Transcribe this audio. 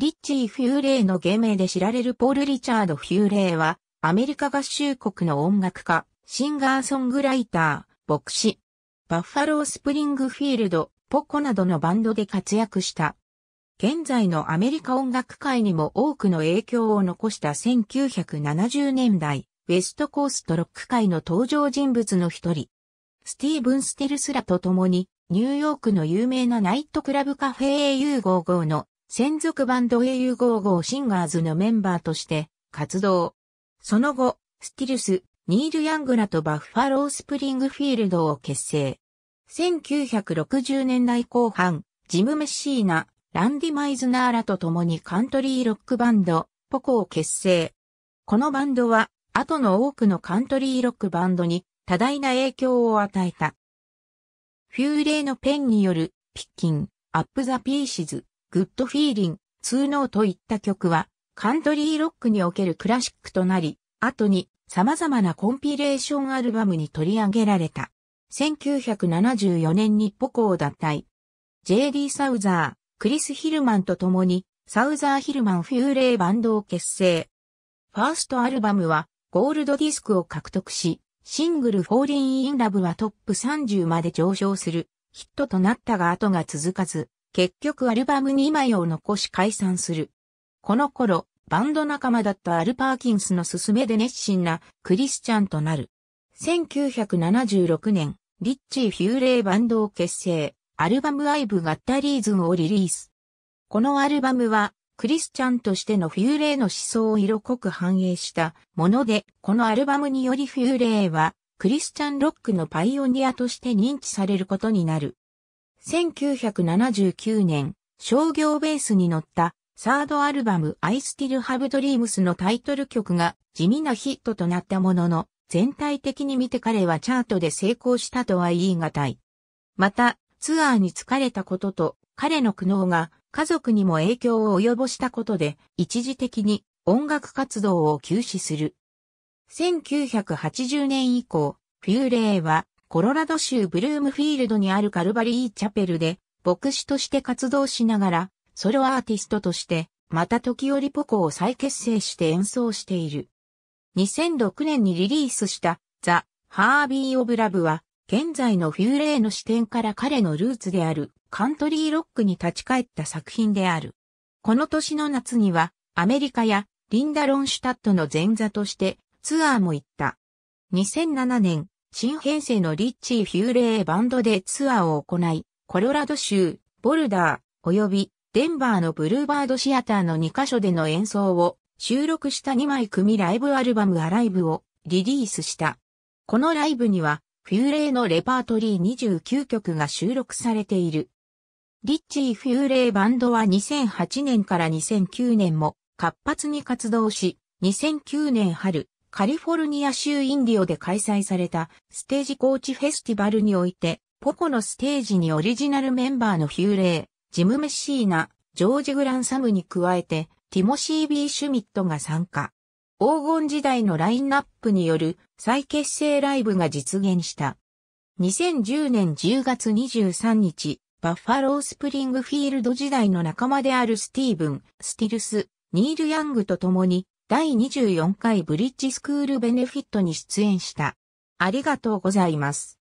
リッチー・フューレイの芸名で知られるポール・リチャード・フューレイは、アメリカ合衆国の音楽家、シンガーソングライター、牧師、バッファロー・スプリングフィールド、ポコなどのバンドで活躍した。現在のアメリカ音楽界にも多くの影響を残した1970年代、ウェストコーストロック界の登場人物の一人。スティーブン・ステルスらと共に、ニューヨークの有名なナイトクラブカフェ AU55 の専属バンド au55 シンガーズのメンバーとして活動。その後、スティルス、ニール・ヤングらとバッファロー・スプリングフィールドを結成。1960年代後半、ジム・メッシーナ、ランディ・マイズナーらと共にカントリーロックバンド、ポコを結成。このバンドは、後の多くのカントリーロックバンドに多大な影響を与えた。フューレイのペンによる、ピッキン、アップザ・ピーシズ、グッドフィーリン、ツーノーといった曲は、カントリーロックにおけるクラシックとなり、後に様々なコンピレーションアルバムに取り上げられた。1974年にポコを脱退。J.D. サウザー、クリス・ヒルマンと共に、サウザー・ヒルマン・フューレーバンドを結成。ファーストアルバムは、ゴールドディスクを獲得し、シングルフォーリン・イン・ラブはトップ30まで上昇するヒットとなったが後が続かず、結局アルバム2枚を残し解散する。この頃、バンド仲間だったアル・パーキンスの勧めで熱心なクリスチャンとなる。1976年、リッチー・フューレイバンドを結成、アルバムアイブ・ガッタリーズンをリリース。このアルバムは、クリスチャンとしてのフューレイの思想を色濃く反映したもので、このアルバムによりフューレイは、クリスチャンロックのパイオニアとして認知されることになる。1979年、商業ベースに乗ったサードアルバム I Still Have Dreams のタイトル曲が地味なヒットとなったものの、全体的に見て彼はチャートで成功したとは言い難い。また、ツアーに疲れたことと、彼の苦悩が家族にも影響を及ぼしたことで、一時的に音楽活動を休止する。1980年以降、フューレイはコロラド州ブルームフィールドにあるカルバリーチャペルで、牧師として活動しながら、ソロアーティストとして、また時折ポコを再結成して演奏している。2006年にリリースした、ザ・ハービー・オブ・ラブは、現在のフューレーの視点から彼のルーツであるカントリーロックに立ち返った作品である。この年の夏にはアメリカやリンダ・ロンシュタットの前座としてツアーも行った。2007年新編成のリッチー・フューレーバンドでツアーを行い、コロラド州、ボルダー、及びデンバーのブルーバードシアターの2カ所での演奏を収録した2枚組ライブアルバムアライブをリリースした。このライブには、フューレーのレパートリー29曲が収録されている。リッチー・フューレーバンドは2008年から2009年も活発に活動し、2009年春、カリフォルニア州インディオで開催されたステージコーチフェスティバルにおいて、ポコのステージにオリジナルメンバーのヒューレイ、ジム・メッシーナ、ジョージ・グランサムに加えて、ティモシー・ビー・シュミットが参加。黄金時代のラインナップによる再結成ライブが実現した。2010年10月23日、バッファロースプリングフィールド時代の仲間であるスティーブン、スティルス、ニール・ヤングと共に第24回ブリッジスクールベネフィットに出演した。ありがとうございます。